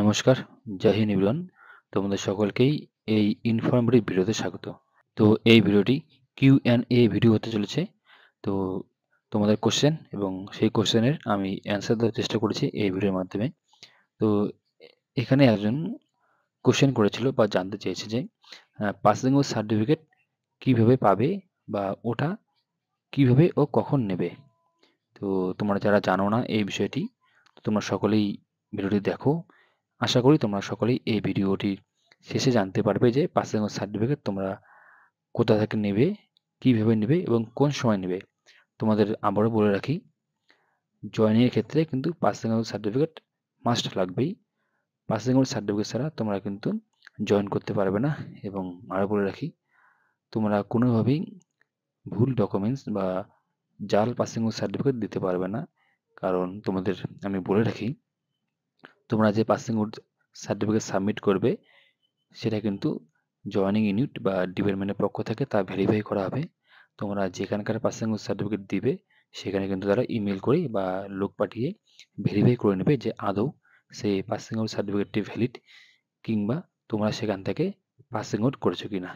নমস্কার জাহিন ইবরান তোমাদের সকলকেই এই ইনফরমেটিভ ভিডিওতে স্বাগত তো এই ভিডিওটি কিউ অ্যান্ড এ ভিডিও হতে চলেছে তো তোমাদের কোশ্চেন এবং সেই কোশ্চেনের আমি অ্যান্সার দেওয়ার চেষ্টা করেছি এই ভিডিওর মাধ্যমে তো এখানে একজন কোশ্চেন করেছিল বা জানতে চেয়েছে যে পাসিং ও সার্টিফিকেট কিভাবে পাবে বা ওটা কিভাবে ও কখন নেবে তো তোমরা যারা জানো না এই বিষয়টি তোমরা সকলেই ভিডিওটি দেখো আশা করি তোমরা সকলেই এই ভিডিওটির শেষে জানতে পারবে যে পাসিং সার্টিফিকেট তোমরা কোথা থেকে নেবে কীভাবে নেবে এবং কোন সময় নেবে তোমাদের আবারও বলে রাখি জয়েনের ক্ষেত্রে কিন্তু পাসিং আউট সার্টিফিকেট মাস্ট লাগবেই পাসিং আউট সার্টিফিকেট ছাড়া তোমরা কিন্তু জয়েন করতে পারবে না এবং আরও বলে রাখি তোমরা কোনোভাবেই ভুল ডকুমেন্টস বা জাল পাসিং আউট সার্টিফিকেট দিতে পারবে না কারণ তোমাদের আমি বলে রাখি তোমরা যে পাসিং আউট সার্টিফিকেট সাবমিট করবে সেটা কিন্তু জয়নিং ইউনিট বা ডিপার্টমেন্টের পক্ষ থেকে তা ভেরিফাই করা হবে তোমরা যেখানকার পাসিং আউট সার্টিফিকেট দিবে সেখানে কিন্তু তারা ইমেল করে বা লোক পাঠিয়ে ভেরিফাই করে নেবে যে আদৌ সেই পাসিং আউট সার্টিফিকেটটি ভ্যালিড কিংবা তোমরা সেখান থেকে পাসিং আউট করেছো কি না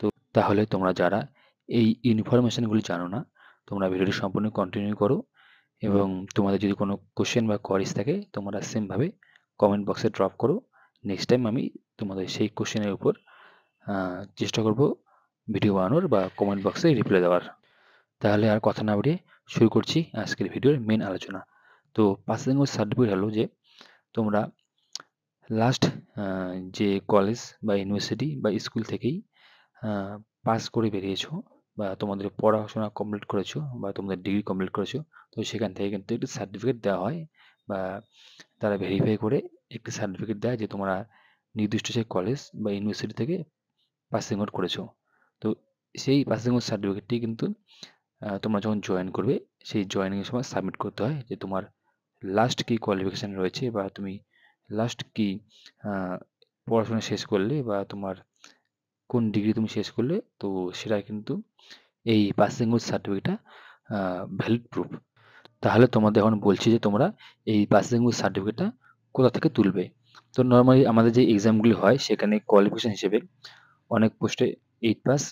তো তাহলে তোমরা যারা এই ইনফরমেশানগুলি জানো না তোমরা ভিডিওটি সম্পূর্ণ কন্টিনিউ করো এবং তোমাদের যদি কোনো কোশ্চেন বা কোয়ারিজ থাকে তোমরা সেমভাবে কমেন্ট বক্সে ড্রপ করো নেক্সট টাইম আমি তোমাদের সেই কোশ্চেনের উপর চেষ্টা করব ভিডিও বানানোর বা কমেন্ট বক্সে রিপ্লাই দেওয়ার তাহলে আর কথা না বাড়িয়ে শুরু করছি আজকের ভিডিওর মেন আলোচনা তো পাস ল্যাঙ্গুয়েজ সার্টিফিকেট হলো যে তোমরা লাস্ট যে কলেজ বা ইউনিভার্সিটি বা স্কুল থেকেই পাস করে বেরিয়েছো বা তোমাদের পড়াশোনা কমপ্লিট করেছো বা তোমাদের ডিগ্রি কমপ্লিট করেছো তো সেখান থেকে কিন্তু একটি সার্টিফিকেট দেওয়া হয় বা তারা ভেরিফাই করে একটি সার্টিফিকেট দেয় যে তোমরা নির্দিষ্ট সেই কলেজ বা ইউনিভার্সিটি থেকে পাসিং আউট করেছো তো সেই পাসিং আউট সার্টিফিকেটটি কিন্তু তোমরা যখন জয়েন করবে সেই জয়েনিংয়ের সময় সাবমিট করতে হয় যে তোমার লাস্ট কী কোয়ালিফিকেশান রয়েছে বা তুমি লাস্ট কী পড়াশোনা শেষ করলে বা তোমার কোন ডিগ্রি তুমি শেষ করলে তো সেটা কিন্তু এই পাসিং আউট সার্টিফিকেটটা ভ্যালিড প্রুফ তাহলে তোমাদের এখন বলছি যে তোমরা এই পাসিং আউট সার্টিফিকেটটা কোথা থেকে তুলবে তো নর্মালি আমাদের যে এক্সামগুলি হয় সেখানে কোয়ালিফিকেশন হিসেবে অনেক পোস্টে এইট পাস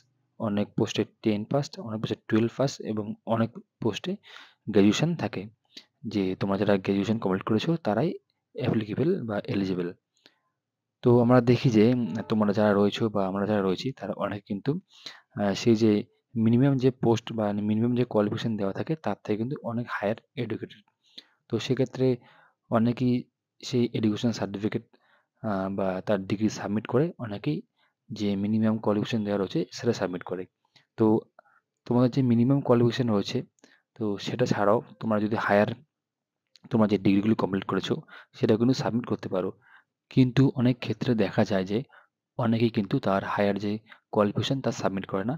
অনেক পোস্টে টেন পাস অনেক পোস্টে টুয়েলভ পাস এবং অনেক পোস্টে গ্র্যাজুয়েশান থাকে যে তোমরা যারা গ্র্যাজুয়েশন কমপ্লিট করেছো তারাই অ্যাপ্লিকেবল বা এলিজিবল তো আমরা দেখি যে তোমরা যারা রয়েছো বা আমরা যারা রয়েছি তারা অনেক কিন্তু সেই যে মিনিমাম যে পোস্ট বা মিনিমাম মানে যে কোয়ালিফিকেশান দেওয়া থাকে তার থেকে কিন্তু অনেক হায়ার এডুকেটেড তো সেক্ষেত্রে অনেকেই সেই এডুকেশন সার্টিফিকেট বা তার ডিগ্রি সাবমিট করে অনেকেই যে মিনিমাম কোয়ালিফিকেশান দেওয়া রয়েছে সেটা সাবমিট করে তো তোমাদের যে মিনিমাম কোয়ালিফিকেশান রয়েছে তো সেটা ছাড়াও তোমরা যদি হায়ার তোমরা যে ডিগ্রিগুলো কমপ্লিট করেছো সেটা কিন্তু সাবমিট করতে পারো কিন্তু অনেক ক্ষেত্রে দেখা যায় যে অনেকেই কিন্তু তার হায়ার যে কোয়ালিফিকেশন তার সাবমিট করে না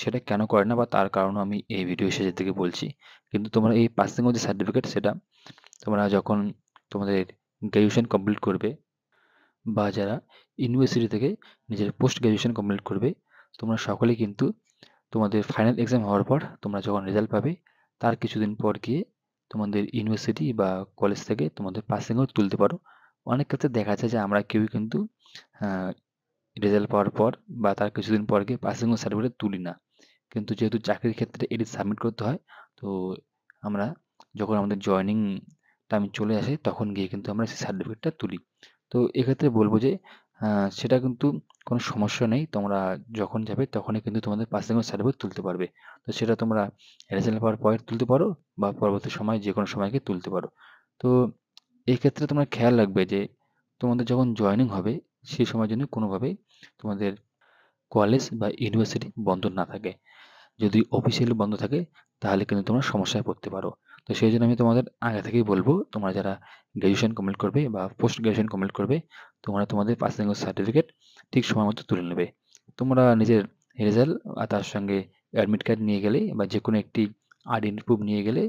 সেটা কেন করে না বা তার কারণে আমি এই ভিডিও শেষের থেকে বলছি কিন্তু তোমরা এই পাসিং যে সার্টিফিকেট সেটা তোমরা যখন তোমাদের গ্র্যাজুয়েশন কমপ্লিট করবে বা যারা ইউনিভার্সিটি থেকে নিজের পোস্ট গ্র্যাজুয়েশন কমপ্লিট করবে তোমরা সকলেই কিন্তু তোমাদের ফাইনাল এক্সাম হওয়ার পর তোমরা যখন রেজাল্ট পাবে তার কিছুদিন পর গিয়ে তোমাদের ইউনিভার্সিটি বা কলেজ থেকে তোমাদের পাসিংও তুলতে পারো অনেক ক্ষেত্রে দেখা যায় যে আমরা কেউই কিন্তু রেজাল্ট পাওয়ার পর বা তার কিছুদিন পর গিয়ে পাসিং সার্টিফিকেট তুলি না কিন্তু যেহেতু চাকরির ক্ষেত্রে এটি সাবমিট করতে হয় তো আমরা যখন আমাদের জয়নিং টাইম চলে আসে তখন গিয়ে কিন্তু আমরা সেই সার্টিফিকেটটা তুলি তো এক্ষেত্রে বলবো যে সেটা কিন্তু কোনো সমস্যা নেই তোমরা যখন যাবে তখনই কিন্তু তোমাদের পাসিং সার্টিফিকেট তুলতে পারবে তো সেটা তোমরা রেজাল্ট পাওয়ার পরে তুলতে পারো বা পরবর্তী সময় যে কোনো সময়কে তুলতে পারো তো এক্ষেত্রে তোমরা খেয়াল রাখবে যে তোমাদের যখন জয়নিং হবে সেই সময় যেন কোনোভাবেই তোমাদের কলেজ বা ইউনিভার্সিটি বন্ধ না থাকে যদি অফিসিয়ালি বন্ধ থাকে তাহলে কিন্তু তোমরা সমস্যায় পড়তে পারো তো সেই জন্য আমি তোমাদের আগে থেকেই বলবো তোমরা যারা গ্র্যাজুয়েশন কমপ্লিট করবে বা পোস্ট গ্র্যাজুয়েশন কমপ্লিট করবে তোমরা তোমাদের পাসিং সার্টিফিকেট ঠিক সময় মতো তুলে নেবে তোমরা নিজের রেজাল্ট আর তার সঙ্গে অ্যাডমিট কার্ড নিয়ে গেলে বা যে কোনো একটি আইডেন্টি প্রুফ নিয়ে গেলে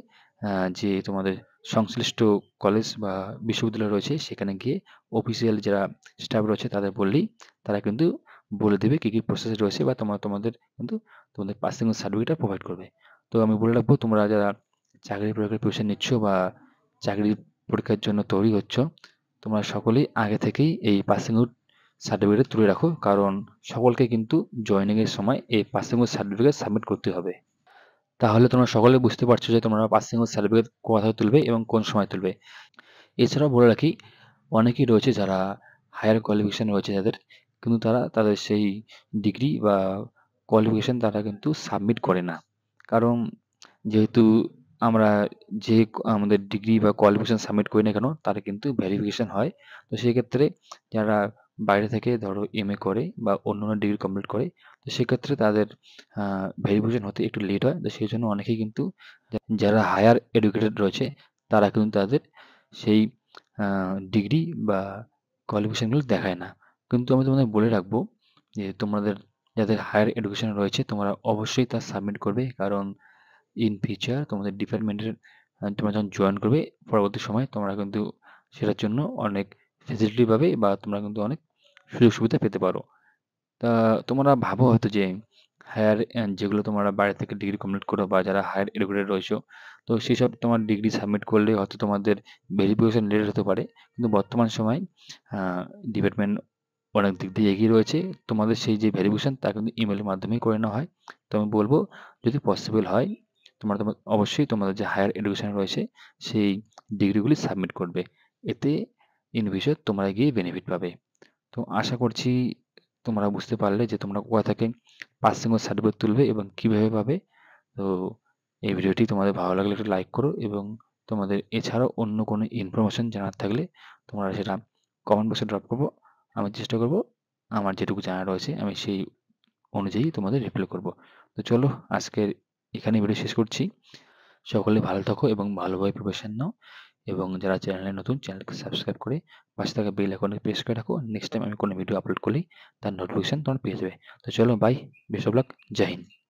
যে তোমাদের সংশ্লিষ্ট কলেজ বা বিশ্ববিদ্যালয় রয়েছে সেখানে গিয়ে অফিসিয়াল যারা স্টাফ রয়েছে তাদের বললেই তারা কিন্তু বলে দেবে কী কী প্রসেস রয়েছে বা তোমার তোমাদের কিন্তু তোমাদের পাসিং সার্টিফিকেটটা প্রোভাইড করবে তো আমি বলে রাখবো তোমরা যারা চাকরি পরীক্ষার প্রিপারেশন নিচ্ছ বা চাকরি পরীক্ষার জন্য তৈরি হচ্ছ তোমরা সকলেই আগে থেকেই এই পাসিং আউট সার্টিফিকেট তুলে রাখো কারণ সকলকে কিন্তু জয়নিংয়ের সময় এই পাসিং আউট সার্টিফিকেট সাবমিট করতে হবে তাহলে তোমরা সকলে বুঝতে পারছো যে তোমরা পাসিং আউট সার্টিফিকেট কোথায় তুলবে এবং কোন সময় তুলবে এছাড়াও বলে রাখি অনেকেই রয়েছে যারা হায়ার কোয়ালিফিকেশান রয়েছে যাদের কিন্তু তারা তাদের সেই ডিগ্রি বা কোয়ালিফিকেশান তারা কিন্তু সাবমিট করে না কারণ যেহেতু আমরা যে আমাদের ডিগ্রি বা কোয়ালিফিকেশান সাবমিট করি না কেন তারা কিন্তু ভেরিফিকেশান হয় তো সেই ক্ষেত্রে যারা বাইরে থেকে ধরো এম এ করে বা অন্য অন্য ডিগ্রি কমপ্লিট করে তো সেক্ষেত্রে তাদের ভেরিফিকেশন হতে একটু লেট হয় তো সেই জন্য অনেকেই কিন্তু যারা হায়ার এডুকেটেড রয়েছে তারা কিন্তু তাদের সেই ডিগ্রি বা কোয়ালিফিকেশানগুলো দেখায় না কিন্তু আমি তোমাদের বলে রাখবো যে তোমাদের যাদের হায়ার এডুকেশন রয়েছে তোমরা অবশ্যই তা সাবমিট করবে কারণ ইন ফিউচার তোমাদের ডিপার্টমেন্টের তোমরা যখন জয়েন করবে পরবর্তী সময় তোমরা কিন্তু সেটার জন্য অনেক ফেসিলিটি পাবে বা তোমরা কিন্তু অনেক সুযোগ সুবিধা পেতে পারো তা তোমরা ভাবো হয়তো যে হায়ার যেগুলো তোমরা বাইরে থেকে ডিগ্রি কমপ্লিট করো বা যারা হায়ার এডুকেটেড রয়েছো তো সেই সব তোমার ডিগ্রি সাবমিট করলে হয়তো তোমাদের ভেরিফিকেশন লেট হতে পারে কিন্তু বর্তমান সময় ডিপার্টমেন্ট অনেক দিক দিয়ে এগিয়ে রয়েছে তোমাদের সেই যে ভেরিফিকেশন তা কিন্তু ইমেলের মাধ্যমেই করে নেওয়া হয় তো আমি বলবো যদি পসিবল হয় তোমরা তোমার অবশ্যই তোমাদের যে হায়ার এডুকেশন রয়েছে সেই ডিগ্রিগুলি সাবমিট করবে এতে ইন তোমরা গিয়ে বেনিফিট পাবে তো আশা করছি তোমরা বুঝতে পারলে যে তোমরা কোয়া থেকে পাসিং ও সার্টিফিকেট তুলবে এবং কিভাবে পাবে তো এই ভিডিওটি তোমাদের ভালো লাগলে একটু লাইক করো এবং তোমাদের এছাড়াও অন্য কোনো ইনফরমেশন জানার থাকলে তোমরা সেটা কমেন্ট বক্সে ড্রপ করবো আমি চেষ্টা করব আমার যেটুকু জানা রয়েছে আমি সেই অনুযায়ী তোমাদের রিপ্লাই করব তো চলো আজকের এখানে ভিডিও শেষ করছি সকলে ভালো থাকো এবং ভালোভাবে প্রিপারেশান নাও এবং যারা চ্যানেলে নতুন চ্যানেলকে সাবস্ক্রাইব করে পাশে থাকা বেল আইকনে প্রেস করে রাখো নেক্সট টাইম আমি কোনো ভিডিও আপলোড করলেই তার নোটিফিকেশান তোমার পেয়ে যাবে তো চলো বাই বেশ অবলাক জয় হিন্দ